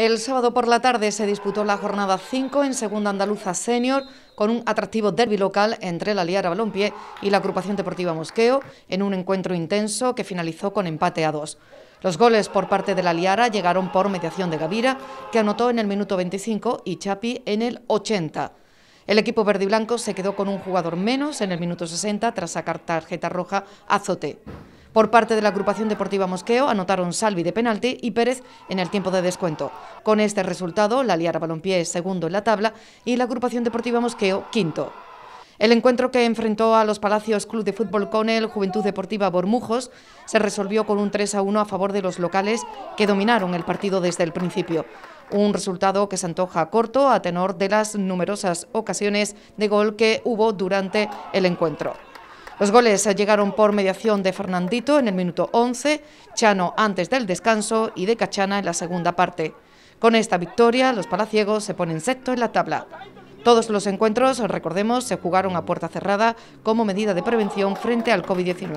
El sábado por la tarde se disputó la jornada 5 en Segunda Andaluza Senior con un atractivo derby local entre la Liara Balompié y la agrupación deportiva Mosqueo en un encuentro intenso que finalizó con empate a dos. Los goles por parte de la Liara llegaron por mediación de Gavira, que anotó en el minuto 25 y Chapi en el 80. El equipo verde y blanco se quedó con un jugador menos en el minuto 60 tras sacar tarjeta roja a Zote. Por parte de la agrupación deportiva Mosqueo anotaron Salvi de penalti y Pérez en el tiempo de descuento. Con este resultado, la Liara Balompié es segundo en la tabla y la agrupación deportiva Mosqueo quinto. El encuentro que enfrentó a los Palacios Club de Fútbol con el Juventud Deportiva Bormujos se resolvió con un 3 a 1 a favor de los locales que dominaron el partido desde el principio. Un resultado que se antoja corto a tenor de las numerosas ocasiones de gol que hubo durante el encuentro. Los goles llegaron por mediación de Fernandito en el minuto 11, Chano antes del descanso y de Cachana en la segunda parte. Con esta victoria, los palaciegos se ponen sexto en la tabla. Todos los encuentros, recordemos, se jugaron a puerta cerrada como medida de prevención frente al COVID-19.